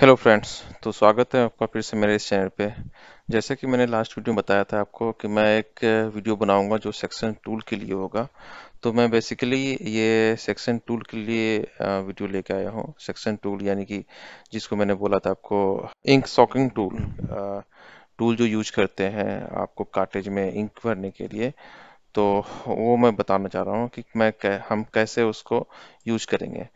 hello friends तो स्वागत है आपका फिर से मेरे इस चैनल पे जैसे कि मैंने लास्ट वीडियो में बताया था आपको कि मैं एक वीडियो बनाऊंगा जो सेक्शन टूल के लिए होगा तो मैं बेसिकली ये सेक्शन टूल के लिए वीडियो लेके आया हूँ सेक्शन टूल यानी कि जिसको मैंने बोला था आपको इंक सॉकिंग टूल टूल जो यूज करते हैं आपको काटेज में इंक भरने के लिए तो वो मैं बताना चाह रहा हूँ कि मैं कै, हम कैसे उसको यूज करेंगे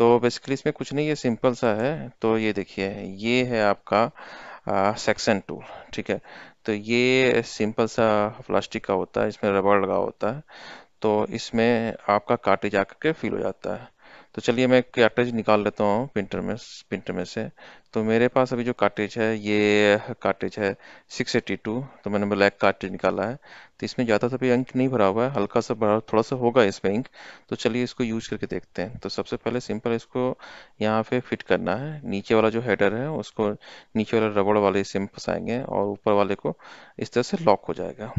तो बेसिकली इसमें कुछ नहीं ये सिंपल सा है तो ये देखिए ये है आपका सेक्शन टू ठीक है तो ये सिंपल सा प्लास्टिक का होता है इसमें रबड़ लगा होता है तो इसमें आपका काटे जा करके फील हो जाता है तो चलिए मैं कार्टेज निकाल लेता हूँ प्रिंटर में प्रिंटर में से तो मेरे पास अभी जो कार्टेज है ये कार्टेज है 682 तो मैंने ब्लैक कार्टेज निकाला है तो इसमें ज़्यादा सभी अंक नहीं भरा हुआ है हल्का सा भरा थोड़ा सा होगा इसमें इंक तो चलिए इसको यूज करके देखते हैं तो सबसे पहले सिंपल इसको यहाँ पे फिट करना है नीचे वाला जो हैडर है उसको नीचे वाला रबड़ वाले सिम फंसाएंगे और ऊपर वाले को इस तरह से लॉक हो जाएगा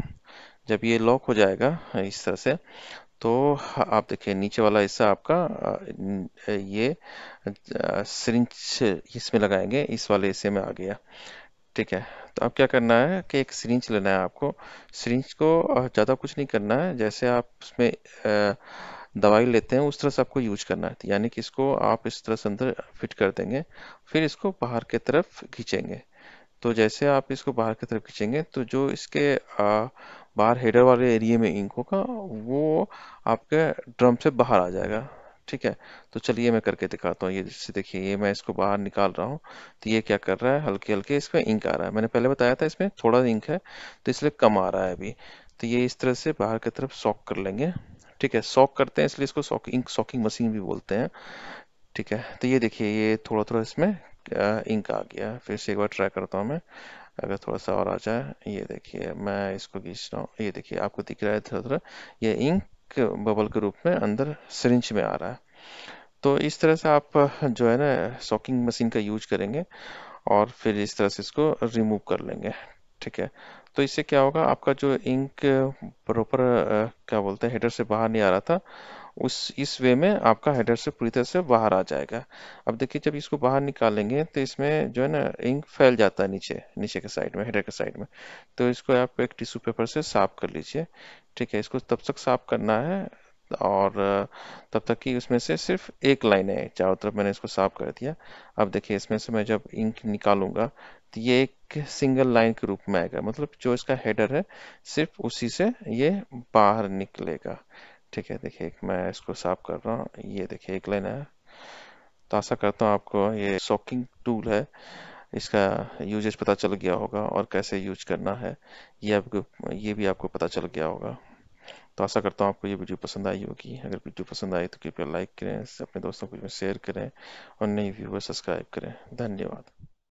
जब ये लॉक हो जाएगा इस तरह से तो आप देखिए नीचे वाला हिस्सा आपका ये सिरिंच इसमें लगाएंगे इस वाले हिस्से में आ गया ठीक है तो अब क्या करना है कि एक सिरिंच लेना है आपको सिरिंच को ज़्यादा कुछ नहीं करना है जैसे आप उसमें दवाई लेते हैं उस तरह से आपको यूज करना है यानी कि इसको आप इस तरह से अंदर फिट कर देंगे फिर इसको बाहर की तरफ खींचेंगे तो जैसे आप इसको बाहर की तरफ खींचेंगे तो जो इसके आ, बाहर हेडर वाले एरिए में इंक होगा वो आपके ड्रम से बाहर आ जाएगा ठीक है तो चलिए मैं करके दिखाता हूँ ये जैसे देखिए ये मैं इसको बाहर निकाल रहा हूँ तो ये क्या कर रहा है हल्के हल्के इसमें इंक आ रहा है मैंने पहले बताया था इसमें थोड़ा इंक है तो इसलिए कम आ रहा है अभी तो ये इस तरह से बाहर की तरफ सॉक कर लेंगे ठीक है सॉक करते हैं इसलिए इसको सॉक इंक सॉकिंग मशीन भी बोलते हैं ठीक है तो ये देखिए ये थोड़ा थोड़ा इसमें इंक आ गया फिर से एक बार ट्राई करता हूँ मैं अगर थोड़ा सा और आ जाए ये देखिए मैं इसको खींच रहा हूँ ये देखिए आपको दिख रहा है थोड़ा थोड़ा ये इंक बबल के रूप में अंदर सरिंच में आ रहा है तो इस तरह से आप जो है ना सॉकिंग मशीन का यूज करेंगे और फिर इस तरह से इसको रिमूव कर लेंगे ठीक है तो इससे क्या होगा आपका जो इंक प्रॉपर क्या बोलते हैं हेडर से बाहर नहीं आ रहा था उस इस वे में आपका हेडर से पूरी तरह से बाहर आ जाएगा अब देखिए जब इसको बाहर निकालेंगे तो इसमें जो है ना इंक फैल जाता है नीचे नीचे के साइड में हेडर के साइड में तो इसको आप एक टिश्यू पेपर से साफ कर लीजिए ठीक है इसको तब तक साफ करना है और तब तक कि उसमें से सिर्फ एक लाइन है चारों तरफ मैंने इसको साफ कर दिया अब देखिए इसमें से मैं जब इंक निकालूंगा तो ये एक सिंगल लाइन के रूप में आएगा मतलब जो इसका हेडर है सिर्फ उसी से ये बाहर निकलेगा ठीक है देखिए मैं इसको साफ कर रहा हूँ ये देखिए एक लाइन है तो आशा करता हूँ आपको ये सॉकिंग टूल है इसका यूजेज पता चल गया होगा और कैसे यूज करना है ये आपको ये भी आपको पता चल गया होगा तो आशा करता हूँ आपको ये वीडियो पसंद आई होगी अगर वीडियो पसंद आई तो कृपया लाइक करें अपने दोस्तों को शेयर करें और नई व्यूवर सब्सक्राइब करें धन्यवाद